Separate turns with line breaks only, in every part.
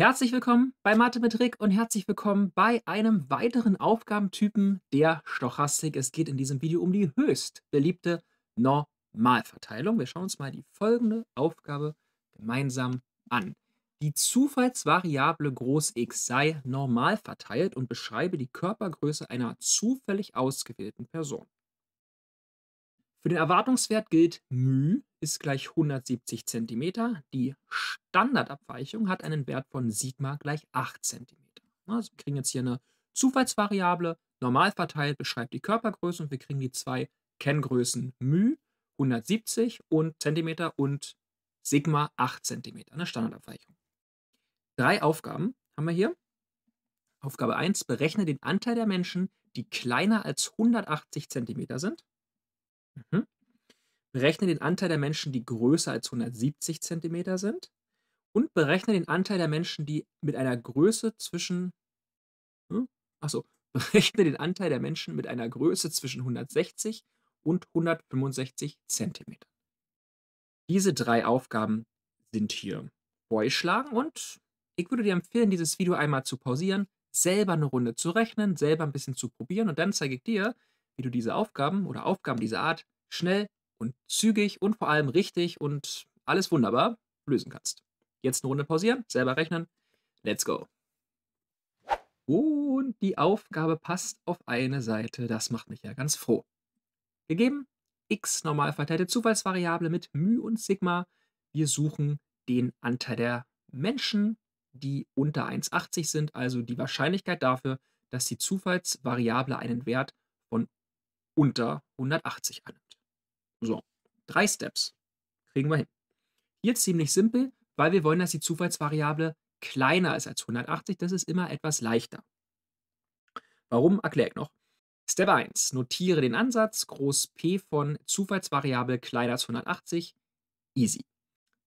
Herzlich willkommen bei Mathematik und herzlich willkommen bei einem weiteren Aufgabentypen der Stochastik. Es geht in diesem Video um die höchst beliebte Normalverteilung. Wir schauen uns mal die folgende Aufgabe gemeinsam an. Die Zufallsvariable groß x sei normal verteilt und beschreibe die Körpergröße einer zufällig ausgewählten Person. Für den Erwartungswert gilt μ ist gleich 170 cm. Die Standardabweichung hat einen Wert von Sigma gleich 8 cm. Also wir kriegen jetzt hier eine Zufallsvariable, normal verteilt beschreibt die Körpergröße und wir kriegen die zwei Kenngrößen μ 170 und Zentimeter und Sigma 8 cm, eine Standardabweichung. Drei Aufgaben haben wir hier. Aufgabe 1, berechne den Anteil der Menschen, die kleiner als 180 cm sind. Mhm. Berechne den Anteil der Menschen, die größer als 170 cm sind. Und berechne den Anteil der Menschen, die mit einer Größe zwischen. Hm? Achso, berechne den Anteil der Menschen mit einer Größe zwischen 160 und 165 cm. Diese drei Aufgaben sind hier vorgeschlagen und ich würde dir empfehlen, dieses Video einmal zu pausieren, selber eine Runde zu rechnen, selber ein bisschen zu probieren und dann zeige ich dir, wie du diese Aufgaben oder Aufgaben dieser Art schnell und zügig und vor allem richtig und alles wunderbar lösen kannst. Jetzt eine Runde pausieren, selber rechnen. Let's go. Und die Aufgabe passt auf eine Seite. Das macht mich ja ganz froh. Gegeben x normal verteilte Zufallsvariable mit μ und Sigma. Wir suchen den Anteil der Menschen, die unter 1,80 sind, also die Wahrscheinlichkeit dafür, dass die Zufallsvariable einen Wert von unter 180 annimmt. So, drei Steps kriegen wir hin. Hier ziemlich simpel, weil wir wollen, dass die Zufallsvariable kleiner ist als 180. Das ist immer etwas leichter. Warum, erkläre ich noch. Step 1. Notiere den Ansatz groß P von Zufallsvariable kleiner als 180. Easy.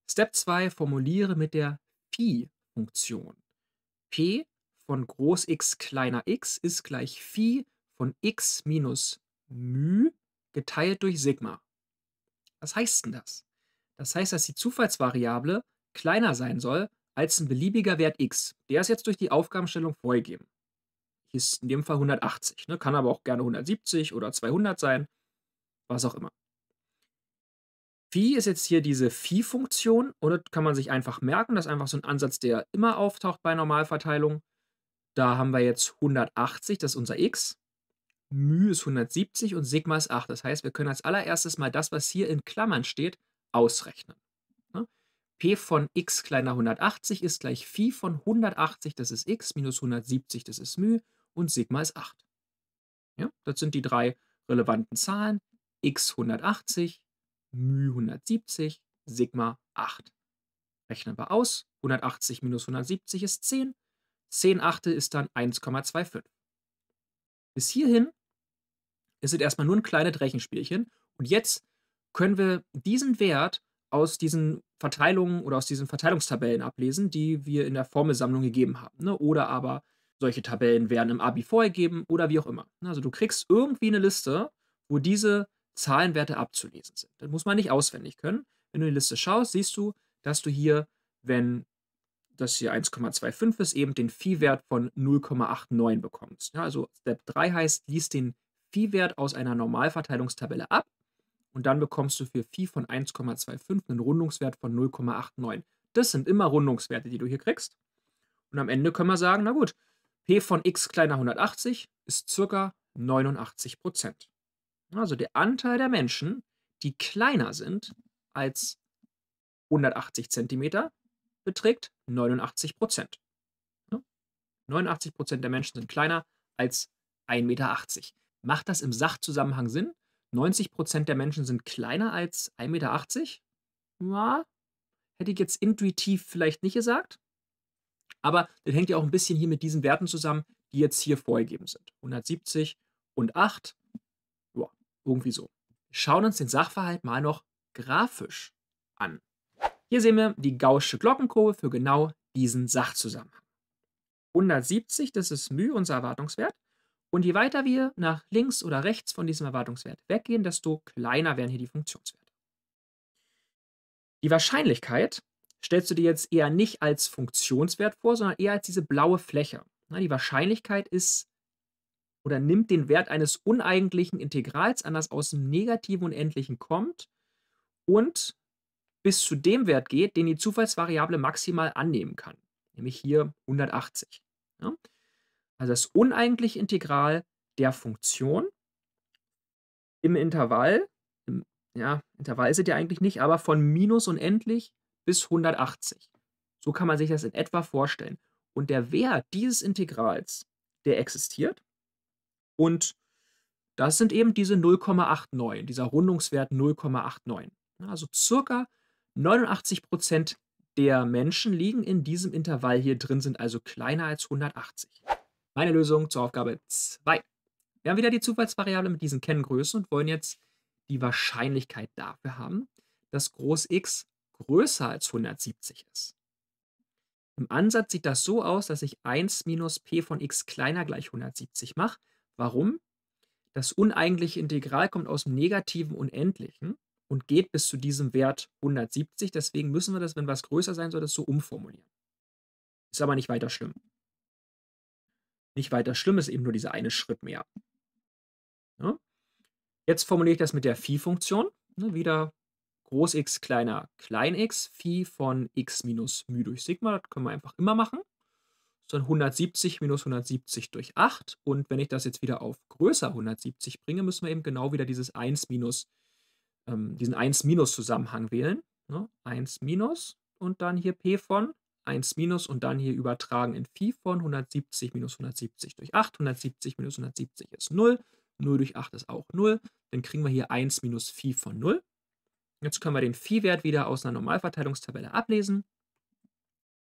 Step 2. Formuliere mit der Phi-Funktion. P von groß X kleiner x ist gleich Phi von x minus μ geteilt durch Sigma. Was heißt denn das? Das heißt, dass die Zufallsvariable kleiner sein soll als ein beliebiger Wert x. Der ist jetzt durch die Aufgabenstellung vorgegeben. Hier Ist in dem Fall 180, ne? kann aber auch gerne 170 oder 200 sein, was auch immer. Phi ist jetzt hier diese Phi-Funktion und das kann man sich einfach merken. Das ist einfach so ein Ansatz, der immer auftaucht bei Normalverteilung. Da haben wir jetzt 180, das ist unser x μ ist 170 und Sigma ist 8. Das heißt, wir können als allererstes mal das, was hier in Klammern steht, ausrechnen. Ne? P von x kleiner 180 ist gleich Phi von 180, das ist x, minus 170, das ist μ und Sigma ist 8. Ja, das sind die drei relevanten Zahlen. x 180, μ 170, Sigma 8. Rechnen wir aus. 180 minus 170 ist 10. 10 Achte ist dann 1,25. Bis hierhin es sind erstmal nur ein kleines Rechenspielchen. Und jetzt können wir diesen Wert aus diesen Verteilungen oder aus diesen Verteilungstabellen ablesen, die wir in der Formelsammlung gegeben haben. Ne? Oder aber solche Tabellen werden im Abi vorgegeben oder wie auch immer. Ne? Also du kriegst irgendwie eine Liste, wo diese Zahlenwerte abzulesen sind. Das muss man nicht auswendig können. Wenn du in die Liste schaust, siehst du, dass du hier, wenn das hier 1,25 ist, eben den Phi-Wert von 0,89 bekommst. Ja, ne? also Step 3 heißt, liest den Phi-Wert aus einer Normalverteilungstabelle ab und dann bekommst du für Phi von 1,25 einen Rundungswert von 0,89. Das sind immer Rundungswerte, die du hier kriegst. Und am Ende können wir sagen, na gut, P von x kleiner 180 ist circa 89 Prozent. Also der Anteil der Menschen, die kleiner sind als 180 Zentimeter, beträgt 89 Prozent. 89 Prozent der Menschen sind kleiner als 1,80 Meter. Macht das im Sachzusammenhang Sinn? 90 der Menschen sind kleiner als 1,80 Meter? Ja, hätte ich jetzt intuitiv vielleicht nicht gesagt. Aber das hängt ja auch ein bisschen hier mit diesen Werten zusammen, die jetzt hier vorgegeben sind. 170 und 8. Ja, irgendwie so. Schauen uns den Sachverhalt mal noch grafisch an. Hier sehen wir die gaussische Glockenkurve für genau diesen Sachzusammenhang. 170, das ist μ, unser Erwartungswert. Und je weiter wir nach links oder rechts von diesem Erwartungswert weggehen, desto kleiner werden hier die Funktionswerte. Die Wahrscheinlichkeit stellst du dir jetzt eher nicht als Funktionswert vor, sondern eher als diese blaue Fläche. Die Wahrscheinlichkeit ist oder nimmt den Wert eines uneigentlichen Integrals an, das aus dem negativen Unendlichen kommt und bis zu dem Wert geht, den die Zufallsvariable maximal annehmen kann, nämlich hier 180 also das uneigentliche Integral der Funktion im Intervall, im, ja, Intervall sind ja eigentlich nicht, aber von minus unendlich bis 180. So kann man sich das in etwa vorstellen. Und der Wert dieses Integrals, der existiert. Und das sind eben diese 0,89, dieser Rundungswert 0,89. Also circa 89 der Menschen liegen in diesem Intervall hier drin, sind also kleiner als 180. Meine Lösung zur Aufgabe 2. Wir haben wieder die Zufallsvariable mit diesen Kenngrößen und wollen jetzt die Wahrscheinlichkeit dafür haben, dass groß x größer als 170 ist. Im Ansatz sieht das so aus, dass ich 1 minus p von x kleiner gleich 170 mache. Warum? Das uneigentliche Integral kommt aus dem negativen Unendlichen und geht bis zu diesem Wert 170. Deswegen müssen wir das, wenn was größer sein soll, das so umformulieren. Ist aber nicht weiter schlimm nicht weiter schlimm, ist eben nur dieser eine Schritt mehr. Ja? Jetzt formuliere ich das mit der Phi-Funktion. Ne? Wieder groß x kleiner klein x, Phi von x minus μ durch Sigma, das können wir einfach immer machen. Das 170 minus 170 durch 8. Und wenn ich das jetzt wieder auf größer 170 bringe, müssen wir eben genau wieder dieses 1 minus, ähm, diesen 1 minus Zusammenhang wählen. Ne? 1 minus und dann hier p von 1 minus und dann hier übertragen in Phi von 170 minus 170 durch 8. 170 minus 170 ist 0. 0 durch 8 ist auch 0. Dann kriegen wir hier 1 minus Phi von 0. Jetzt können wir den Phi-Wert wieder aus einer Normalverteilungstabelle ablesen.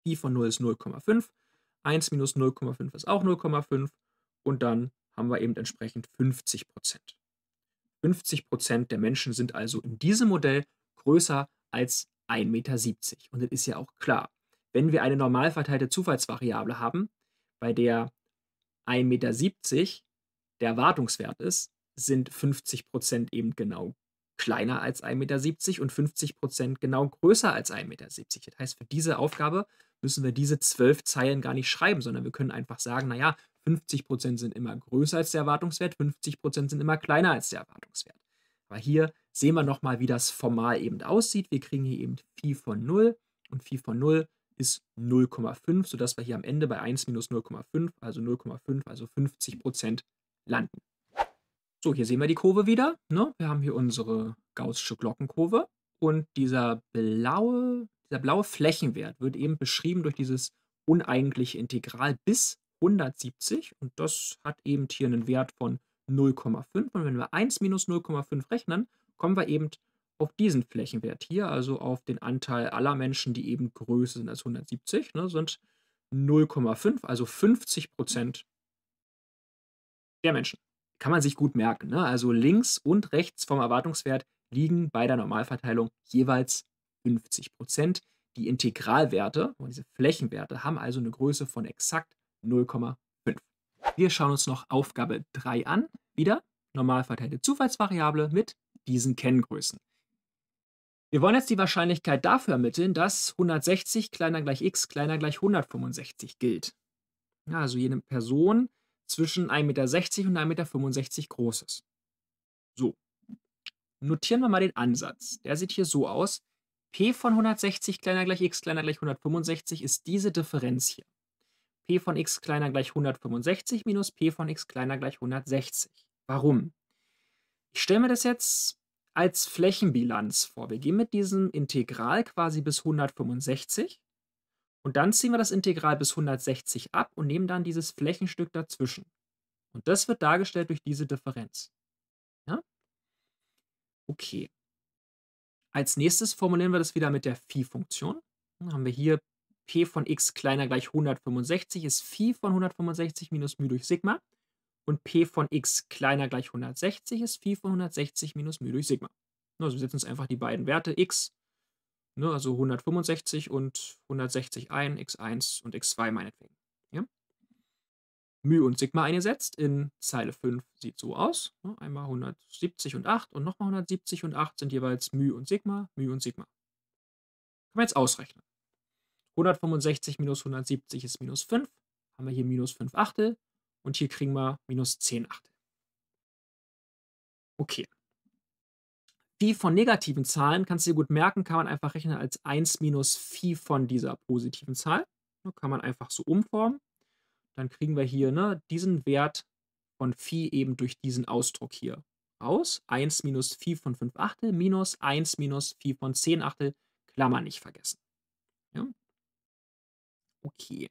Phi von 0 ist 0,5. 1 minus 0,5 ist auch 0,5. Und dann haben wir eben entsprechend 50 Prozent. 50 Prozent der Menschen sind also in diesem Modell größer als 1,70 Meter. Und das ist ja auch klar wenn wir eine normal verteilte Zufallsvariable haben, bei der 1,70 Meter der Erwartungswert ist, sind 50 eben genau kleiner als 1,70 Meter und 50 genau größer als 1,70 Meter. Das heißt, für diese Aufgabe müssen wir diese zwölf Zeilen gar nicht schreiben, sondern wir können einfach sagen, naja, 50 sind immer größer als der Erwartungswert, 50 sind immer kleiner als der Erwartungswert. Aber hier sehen wir nochmal, wie das formal eben aussieht. Wir kriegen hier eben Phi von 0 und Phi von 0 ist 0,5, sodass wir hier am Ende bei 1 minus 0,5, also 0,5, also 50 Prozent landen. So, hier sehen wir die Kurve wieder. Ne? Wir haben hier unsere gaußsche Glockenkurve und dieser blaue, dieser blaue Flächenwert wird eben beschrieben durch dieses uneigentliche Integral bis 170 und das hat eben hier einen Wert von 0,5 und wenn wir 1 minus 0,5 rechnen, kommen wir eben auf diesen Flächenwert hier, also auf den Anteil aller Menschen, die eben größer sind als 170, ne, sind 0,5, also 50 Prozent der Menschen. Kann man sich gut merken. Ne? Also links und rechts vom Erwartungswert liegen bei der Normalverteilung jeweils 50 Prozent. Die Integralwerte und diese Flächenwerte haben also eine Größe von exakt 0,5. Wir schauen uns noch Aufgabe 3 an. Wieder normalverteilte Zufallsvariable mit diesen Kenngrößen. Wir wollen jetzt die Wahrscheinlichkeit dafür ermitteln, dass 160 kleiner gleich x kleiner gleich 165 gilt. Ja, also jene Person zwischen 1,60 Meter und 1,65 Meter groß ist. So, notieren wir mal den Ansatz. Der sieht hier so aus. p von 160 kleiner gleich x kleiner gleich 165 ist diese Differenz hier. p von x kleiner gleich 165 minus p von x kleiner gleich 160. Warum? Ich stelle mir das jetzt als Flächenbilanz vor. Wir gehen mit diesem Integral quasi bis 165 und dann ziehen wir das Integral bis 160 ab und nehmen dann dieses Flächenstück dazwischen. Und das wird dargestellt durch diese Differenz. Ja? Okay. Als nächstes formulieren wir das wieder mit der Phi-Funktion. Haben wir hier p von x kleiner gleich 165 ist Phi von 165 minus μ durch Sigma und P von x kleiner gleich 160 ist Phi von 160 minus μ durch Sigma. Ne, also wir setzen uns einfach die beiden Werte x, ne, also 165 und 160 ein, x1 und x2 meinetwegen. Ja? μ und Sigma eingesetzt in Zeile 5 sieht so aus. Ne, einmal 170 und 8 und nochmal 170 und 8 sind jeweils μ und Sigma, μ und Sigma. Kann man jetzt ausrechnen. 165 minus 170 ist minus 5, haben wir hier minus 5 Achtel. Und hier kriegen wir minus 10 Achtel. Okay. Phi von negativen Zahlen, kannst du dir gut merken, kann man einfach rechnen als 1 minus Phi von dieser positiven Zahl. Kann man einfach so umformen. Dann kriegen wir hier ne, diesen Wert von Phi eben durch diesen Ausdruck hier raus. 1 minus Phi von 5 Achtel minus 1 minus Phi von 10 Achtel, Klammer nicht vergessen. Ja? Okay.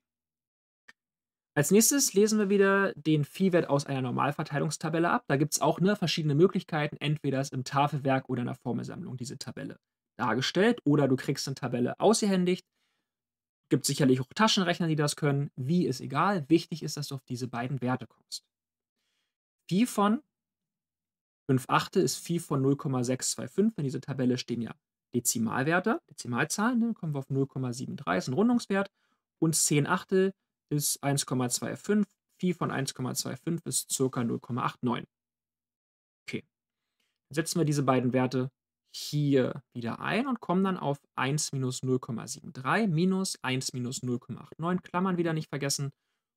Als nächstes lesen wir wieder den Phi-Wert aus einer Normalverteilungstabelle ab. Da gibt es auch ne, verschiedene Möglichkeiten, entweder ist im Tafelwerk oder in der Formelsammlung diese Tabelle dargestellt oder du kriegst eine Tabelle ausgehändigt. Gibt sicherlich auch Taschenrechner, die das können. Wie ist egal. Wichtig ist, dass du auf diese beiden Werte kommst. Phi von 5 Achte ist Phi von 0,625. In dieser Tabelle stehen ja Dezimalwerte, Dezimalzahlen. Dann ne? kommen wir auf 0,73, ist ein Rundungswert. Und 10 Achtel ist 1,25. Phi von 1,25 ist ca. 0,89. Okay. Dann setzen wir diese beiden Werte hier wieder ein und kommen dann auf 1 minus 0,73 minus 1 minus 0,89, Klammern wieder nicht vergessen.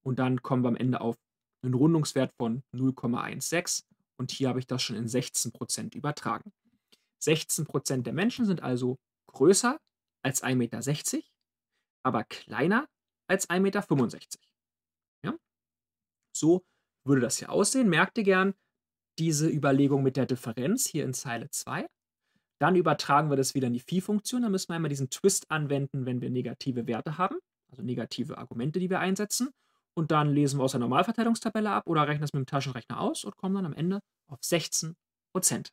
Und dann kommen wir am Ende auf einen Rundungswert von 0,16. Und hier habe ich das schon in 16% übertragen. 16% der Menschen sind also größer als 1,60 Meter, aber kleiner als 1,65 Meter. Ja? So würde das hier aussehen. Merkt ihr gern diese Überlegung mit der Differenz hier in Zeile 2. Dann übertragen wir das wieder in die Phi-Funktion. Da müssen wir einmal diesen Twist anwenden, wenn wir negative Werte haben, also negative Argumente, die wir einsetzen. Und dann lesen wir aus der Normalverteilungstabelle ab oder rechnen es mit dem Taschenrechner aus und kommen dann am Ende auf 16 Prozent.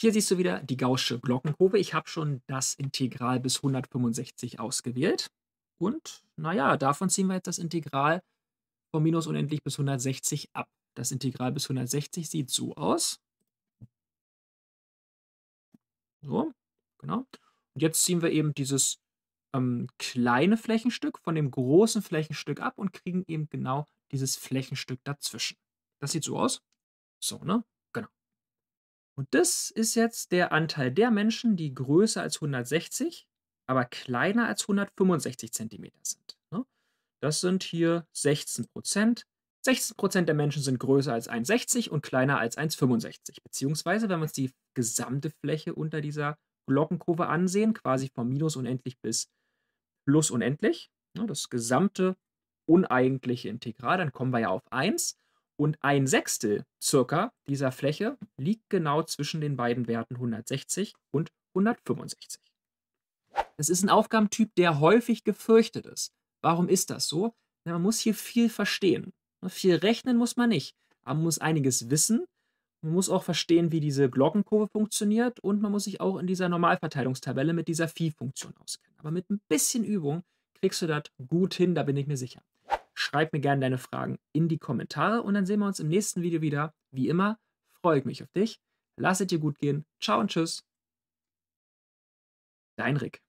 Hier siehst du wieder die gaussche Glockenkurve. Ich habe schon das Integral bis 165 ausgewählt. Und, naja, davon ziehen wir jetzt das Integral von minus unendlich bis 160 ab. Das Integral bis 160 sieht so aus. So, genau. Und jetzt ziehen wir eben dieses ähm, kleine Flächenstück von dem großen Flächenstück ab und kriegen eben genau dieses Flächenstück dazwischen. Das sieht so aus. So, ne? Genau. Und das ist jetzt der Anteil der Menschen, die größer als 160 aber kleiner als 165 cm sind. Ne? Das sind hier 16 Prozent. 16 Prozent der Menschen sind größer als 1,60 und kleiner als 1,65. Beziehungsweise, wenn wir uns die gesamte Fläche unter dieser Glockenkurve ansehen, quasi von minus unendlich bis plus unendlich, ne? das gesamte uneigentliche Integral, dann kommen wir ja auf 1. Und ein Sechstel circa dieser Fläche liegt genau zwischen den beiden Werten 160 und 165. Das ist ein Aufgabentyp, der häufig gefürchtet ist. Warum ist das so? Man muss hier viel verstehen. Ne, viel rechnen muss man nicht. Aber man muss einiges wissen. Man muss auch verstehen, wie diese Glockenkurve funktioniert und man muss sich auch in dieser Normalverteilungstabelle mit dieser Phi-Funktion auskennen. Aber mit ein bisschen Übung kriegst du das gut hin, da bin ich mir sicher. Schreib mir gerne deine Fragen in die Kommentare und dann sehen wir uns im nächsten Video wieder. Wie immer freue ich mich auf dich. Lass es dir gut gehen. Ciao und tschüss. Dein Rick.